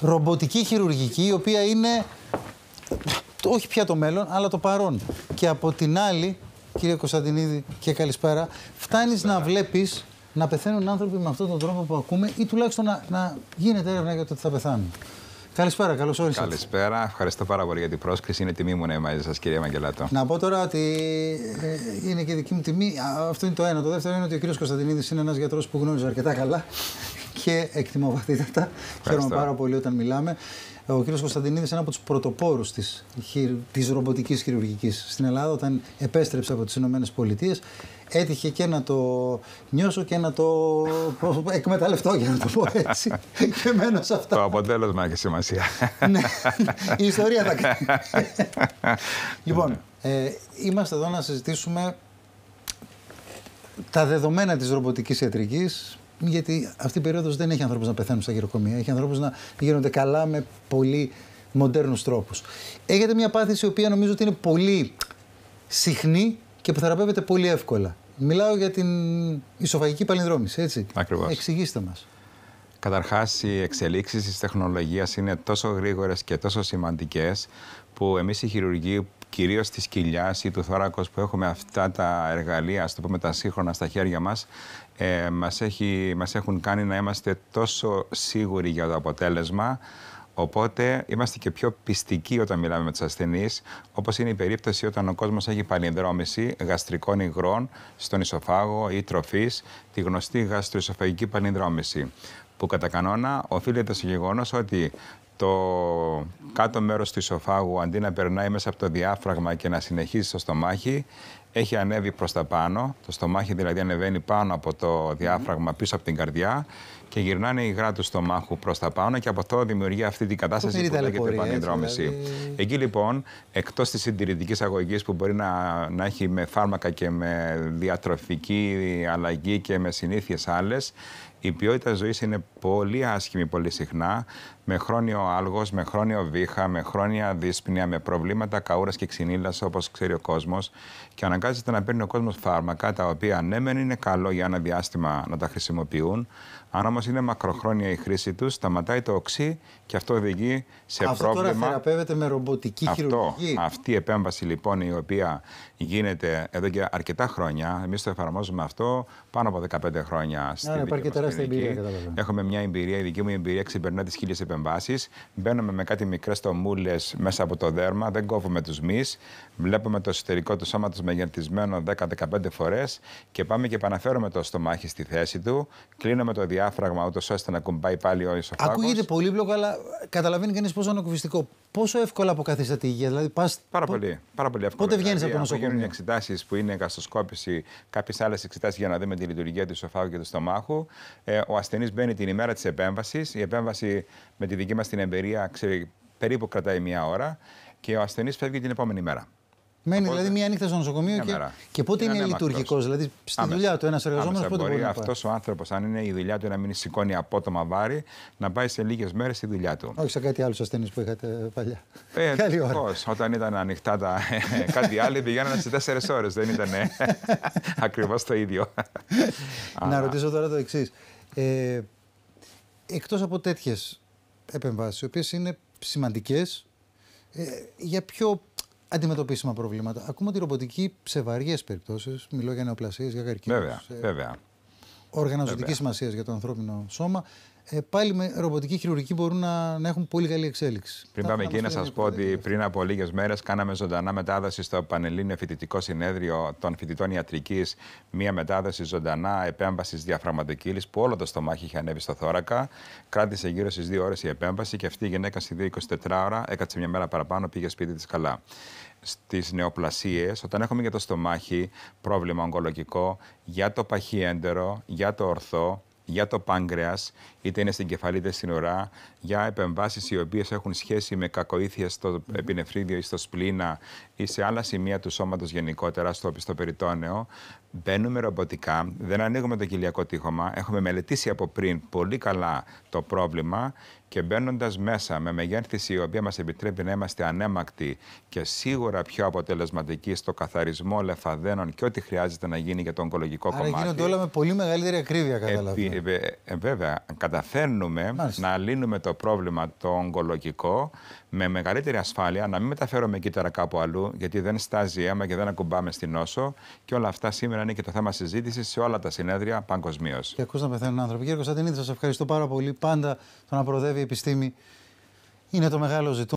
ρομποτική χειρουργική, η οποία είναι όχι πια το μέλλον, αλλά το παρόν. Και από την άλλη, κύριε Κωνσταντινίδη, και καλησπέρα, φτάνεις να βλέπεις να πεθαίνουν άνθρωποι με αυτόν τον τρόπο που ακούμε ή τουλάχιστον να, να γίνεται έρευνα για το ότι θα πεθάνουν. Καλησπέρα, καλώς όρισατε. Καλησπέρα, ευχαριστώ πάρα πολύ για την πρόσκληση. Είναι τιμή μου να είμαι μαζί σας, κύριε Μαγκελάτο. Να πω τώρα ότι ε, είναι και δική μου τιμή. Αυτό είναι το ένα. Το δεύτερο είναι ότι ο κύριος Κωνσταντινίδης είναι ένας γιατρός που γνώριζε αρκετά καλά και εκτιμώ βαθύτατα. Χαίρομαι πάρα πολύ όταν μιλάμε. Ο κ. Κωνσταντινίδη, ένα από τους πρωτοπόρους της της ρομποτικής χειρουργικής στην Ελλάδα, όταν επέστρεψε από τις ΗΠΑ, έτυχε και να το νιώσω και να το εκμεταλλευτώ, για να το πω έτσι. και μένω σε αυτά. Το αποτέλεσμα έχει σημασία. ναι, η ιστορία θα κάνει. λοιπόν, ναι. ε, είμαστε εδώ να συζητήσουμε τα δεδομένα της ρομποτικής ιατρικής, γιατί αυτή η περίοδος δεν έχει ανθρώπους να πεθαίνουν στα γεροκομεία. Έχει ανθρώπους να γίνονται καλά με πολύ μοντέρνους τρόπους. Έχετε μια πάθηση η οποία νομίζω ότι είναι πολύ συχνή και που θεραπεύεται πολύ εύκολα. Μιλάω για την ισοφαγική παλινδρόμηση, έτσι. Ακριβώς. Εξηγήστε μας. Καταρχάς, οι εξελίξεις της τεχνολογίας είναι τόσο γρήγορες και τόσο σημαντικές που εμείς οι χειρουργοί κυρίως τη κοιλιά ή του θώρακο που έχουμε αυτά τα εργαλεία, ας το πούμε τα σύγχρονα στα χέρια μας, ε, μας μας έχουν κάνει να είμαστε τόσο σίγουροι για το αποτέλεσμα. Οπότε είμαστε και πιο πιστικοί όταν μιλάμε με τους ασθενείς, όπως είναι η περίπτωση όταν ο κόσμος έχει παλινδρόμηση γαστρικών υγρών στον ισοφάγο ή τροφής, τη γνωστή γαστροϊσοφαγική παλινδρόμηση που κατά κανόνα οφείλεται στο γεγονός ότι το κάτω μέρος του ισοφάγου αντί να περνάει μέσα από το διάφραγμα και να συνεχίζει στο στομάχι, έχει ανέβει προς τα πάνω, το στομάχι δηλαδή ανεβαίνει πάνω από το διάφραγμα πίσω από την καρδιά και γυρνάνε η υγρά του στομάχου προς τα πάνω και από αυτό δημιουργεί αυτή την κατάσταση που, λέγεται πανεδρόμηση. Δηλαδή. Εκεί λοιπόν, εκτός της συντηρητικής αγωγής που μπορεί να, να έχει με φάρμακα και με διατροφική αλλαγή και με συνήθειες άλλες, η ποιότητα ζωής είναι πολύ άσχημη πολύ συχνά, με χρόνιο άλγος, με χρόνιο βήχα, με χρόνια δύσπνοια, με προβλήματα καούρας και ξυνήλας, όπως ξέρει ο κόσμος. και αναγκάζεται να παίρνει ο κόσμος φάρμακα τα οποία, ναι, μεν είναι καλό για ένα διάστημα να τα χρησιμοποιούν, αν όμως είναι μακροχρόνια η χρήση τους, σταματάει το οξύ και αυτό οδηγεί σε αυτό πρόβλημα. Αυτό τώρα θεραπεύεται με ρομποτική αυτό, Αυτή η επέμβαση λοιπόν η οποία γίνεται εδώ και αρκετά χρόνια, εμείς το εφαρμόζουμε αυτό πάνω από 15 χρόνια στην Ελλάδα. Υπάρχει τεράστια εμπειρία, Έχουμε μια εμπειρία, η δική μου εμπειρία ξεπερνά τις χίλιες επεμβάσεις. Μπαίνουμε με κάτι μικρές τομούλες μέσα από το δέρμα, δεν κόβουμε τους μη. βλέπουμε το εσωτερικό του σωματο μεγεντισμενο μεγενθισμένο 10-15 φορές και πάμε και επαναφέρουμε το στομάχι στη θέση του, κλείνουμε το διάστημα διάφραγμα, ούτως ώστε να κουμπάει πάλι ο ισοφάγο. Ακούγεται πολύπλοκο, αλλά καταλαβαίνει κανείς πόσο ανακουφιστικό. Πόσο εύκολα αποκαθίσταται η υγεία. Δηλαδή, πας... Πάρα πολύ. Πάρα πολύ εύκολα. Πότε βγαίνεις δηλαδή, από το νοσοκομείο. Γίνουν εξετάσεις που είναι γαστοσκόπηση, κάποιες άλλες εξετάσεις για να δούμε τη λειτουργία του ισοφάγου και του στομάχου. Ε, ο ασθενής μπαίνει την ημέρα της επέμβασης. Η επέμβαση με τη δική μας την εμπειρία ξέρει, περίπου κρατάει μία ώρα και ο ασθενής φεύγει την επόμενη μέρα. Μένει δηλαδή μία νύχτα στο νοσοκομείο και, και πότε είναι, είναι λειτουργικός. Δηλαδή στη Άμεσα. δουλειά του ένας εργαζόμενος πότε μπορεί. μπορεί αυτό ο άνθρωπος, αν είναι η δουλειά του να μην σηκώνει απότομα βάρη, να πάει σε λίγες μέρες στη δουλειά του. Όχι σε κάτι άλλο ασθενείς που είχατε παλιά. Ε, Καλή όταν ήταν ανοιχτά τα ε, κάτι άλλο, πηγαίνανε σε τέσσερις ώρες. Δεν ήταν ε, ακριβώς το ίδιο. να ρωτήσω τώρα το εξής. Ε, Εκτός από τέτοιες επεμβάσεις, οι οποίες είναι σημαντικές, ε, για ποιο αντιμετωπίσιμα προβλήματα. Ακούμε τη ρομποτική σε βαριές περιπτώσεις. Μιλώ για νεοπλασίες, για καρκίνο. Βέβαια, ε, βέβαια. Οργανωτική σημασίας για το ανθρώπινο σώμα. Ε, πάλι με ρομποτική χειρουργική μπορούν να, να έχουν πολύ καλή εξέλιξη. Πριν πάμε εκεί, να σα πω ότι πριν από λίγες μέρες κάναμε ζωντανά μετάδοση στο Πανελλήνιο Φοιτητικό Συνέδριο των Φοιτητών Ιατρικής. Μία μετάδοση ζωντανά επέμβαση διαφραγματοκύλη που όλο το στομάχι είχε ανέβει στο θώρακα. Κράτησε γύρω στις 2 ώρες η επέμβαση και αυτή η γυναίκα στη 24 ώρα έκατσε μια μέρα παραπάνω, πήγε σπίτι της καλά στις νεοπλασίες, όταν έχουμε για το στομάχι πρόβλημα ογκολογικό, για το παχύ έντερο, για το ορθό, για το πάγκρεας, είτε είναι στην κεφαλή, είτε στην ουρά, για επεμβάσεις οι οποίες έχουν σχέση με κακοήθεια στο επινεφρίδιο ή στο σπλήνα ή σε άλλα σημεία του σώματος γενικότερα, στο περιτόνεο. Μπαίνουμε ρομποτικά, δεν ανοίγουμε το κοιλιακό τείχομα. Έχουμε μελετήσει από πριν πολύ καλά το πρόβλημα και μπαίνοντας μέσα με μεγέθυνση η οποία μας επιτρέπει να είμαστε ανέμακτοι και σίγουρα πιο αποτελεσματικοί στο καθαρισμό λεφαδένων και ό,τι χρειάζεται να γίνει για το ογκολογικό Άρα κομμάτι. Γίνονται όλα με πολύ μεγαλύτερη ακρίβεια, ε, καταλαβαίνετε. ε, ε, βέβαια, καταφέρνουμε Μάλιστα. να λύνουμε το πρόβλημα το ογκολογικό με μεγαλύτερη ασφάλεια, να μην μεταφέρουμε κύτταρα κάπου αλλού, γιατί δεν στάζει αίμα και δεν ακουμπάμε στην νόσο. Και όλα αυτά σήμερα είναι και το θέμα συζήτησης σε όλα τα συνέδρια παγκοσμίως. Και ακούς να πεθαίνουν άνθρωποι. Κύριε Κωνσταντινίδη, σας ευχαριστώ πάρα πολύ. Πάντα το να προοδεύει η επιστήμη είναι το μεγάλο ζητούμενο.